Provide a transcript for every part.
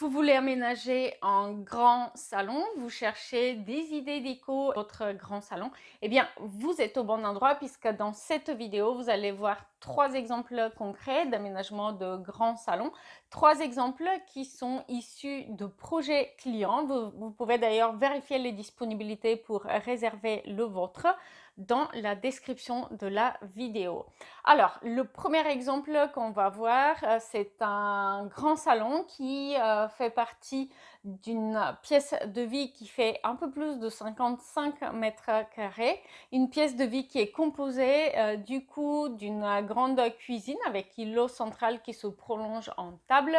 Vous voulez aménager un grand salon, vous cherchez des idées déco votre grand salon, eh bien vous êtes au bon endroit puisque dans cette vidéo vous allez voir trois exemples concrets d'aménagement de grands salons, trois exemples qui sont issus de projets clients. Vous, pouvez d'ailleurs vérifier les disponibilités pour réserver le vôtre dans la description de la vidéo. Alors, le premier exemple qu'on va voir, euh, c'est un grand salon qui euh, fait partie d'une pièce de vie qui fait un peu plus de 55 mètres carrés. Une pièce de vie qui est composée euh, du coup d'une grande cuisine avec îlot central qui se prolonge en table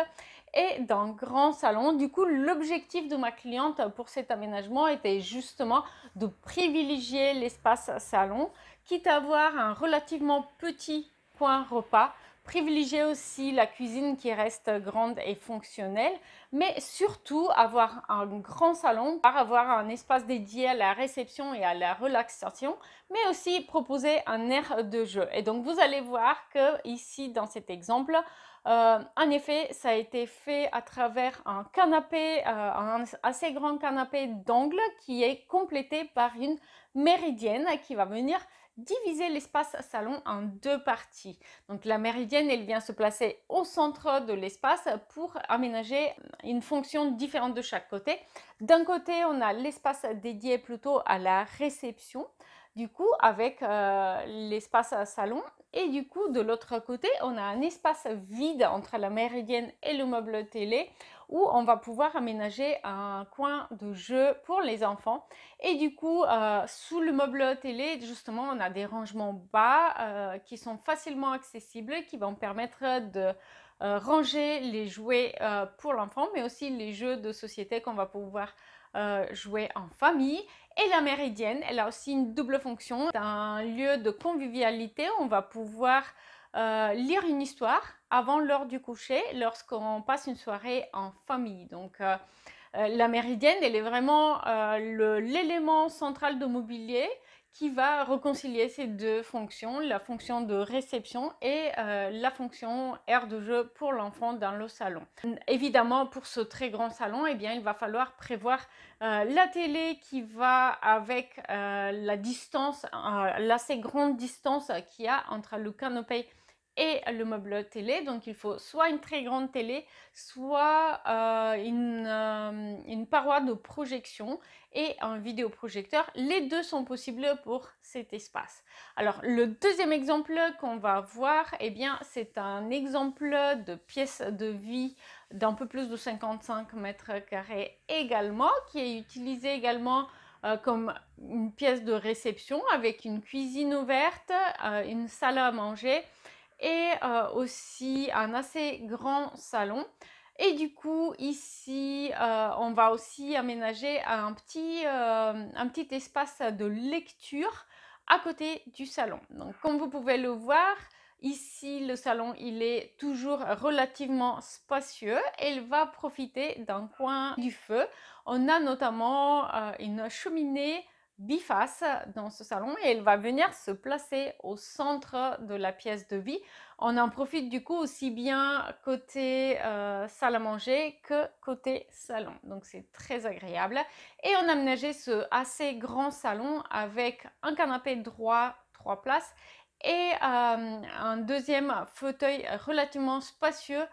et d'un grand salon. Du coup, l'objectif de ma cliente pour cet aménagement était justement de privilégier l'espace salon, quitte à avoir un relativement petit coin repas privilégier aussi la cuisine qui reste grande et fonctionnelle, mais surtout avoir un grand salon, par avoir un espace dédié à la réception et à la relaxation, mais aussi proposer un air de jeu. Et donc vous allez voir que ici dans cet exemple, euh, en effet, ça a été fait à travers un canapé, euh, un assez grand canapé d'angle qui est complété par une méridienne qui va venir diviser l'espace salon en deux parties. Donc la méridienne, elle vient se placer au centre de l'espace pour aménager une fonction différente de chaque côté. D'un côté, on a l'espace dédié plutôt à la réception, du coup avec euh, l'espace salon et du coup de l'autre côté on a un espace vide entre la méridienne et le meuble télé où on va pouvoir aménager un coin de jeu pour les enfants et du coup euh, sous le meuble télé justement on a des rangements bas euh, qui sont facilement accessibles qui vont permettre de ranger les jouets pour l'enfant mais aussi les jeux de société qu'on va pouvoir euh, jouer en famille. Et la méridienne, elle a aussi une double fonction, c'est un lieu de convivialité on va pouvoir euh, lire une histoire avant l'heure du coucher lorsqu'on passe une soirée en famille. Donc euh, euh, la méridienne, elle est vraiment euh, l'élément central de mobilier qui va réconcilier ces deux fonctions, la fonction de réception et euh, la fonction aire de jeu pour l'enfant dans le salon. Évidemment, pour ce très grand salon, eh bien, il va falloir prévoir la télé qui va avec la distance, l'assez grande distance qu'il y a entre le canapé et le meuble télé. Donc il faut soit une très grande télé, soit euh, euh, une, paroi de projection et un vidéoprojecteur. Les deux sont possibles pour cet espace. Alors le deuxième exemple qu'on va voir, et eh bien c'est un exemple de pièce de vie d'un peu plus de 55 mètres carrés également, qui est utilisé également euh, comme une pièce de réception avec une cuisine ouverte, une salle à manger et euh, aussi un assez grand salon. Et du coup, ici, euh, on va aussi aménager euh, un petit, espace de lecture à côté du salon. Donc, comme vous pouvez le voir, Ici, le salon, il est toujours relativement spacieux. et il va profiter d'un coin du feu. On a notamment une cheminée biface dans ce salon et elle va venir se placer au centre de la pièce de vie. On en profite du coup aussi bien côté euh, salle à manger que côté salon. Donc c'est très agréable. Et on a aménagé ce assez grand salon avec un canapé droit, trois places et euh, un deuxième fauteuil relativement spacieux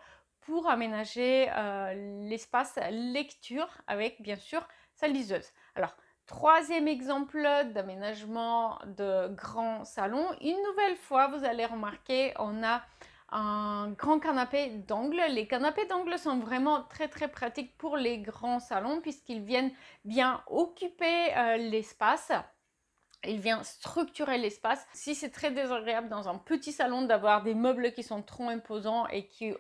pour aménager euh, l'espace lecture avec bien sûr sa liseuse. Alors Troisième exemple d'aménagement de grand salon. Une nouvelle fois, vous allez remarquer, on a un grand canapé d'angle. Les canapés d'angle sont vraiment très très pratiques pour les grands salons puisqu'ils viennent bien occuper euh, l'espace. ils viennent structurer l'espace. Si c'est très désagréable dans un petit salon d'avoir des meubles qui sont trop imposants et qui euh,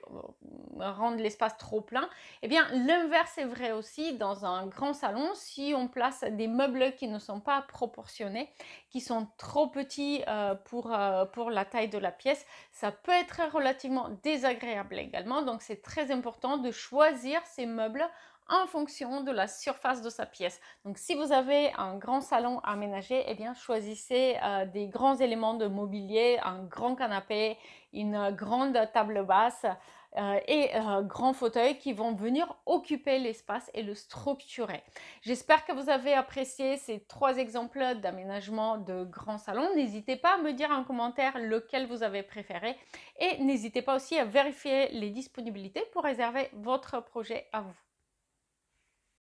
rendre l'espace trop plein. Eh bien, l'inverse est vrai aussi dans un grand salon. Si on place des meubles qui ne sont pas proportionnés, qui sont trop petits euh, pour, euh, pour la taille de la pièce, ça peut être relativement désagréable également. Donc, c'est très important de choisir ces meubles en fonction de la surface de sa pièce. Donc si vous avez un grand salon aménagé, eh bien choisissez euh, des grands éléments de mobilier, un grand canapé, une grande table basse, euh, et euh, grands fauteuils qui vont venir occuper l'espace et le structurer. J'espère que vous avez apprécié ces trois exemples d'aménagement de grands salons. N'hésitez pas à me dire en commentaire lequel vous avez préféré et n'hésitez pas aussi à vérifier les disponibilités pour réserver votre projet à vous.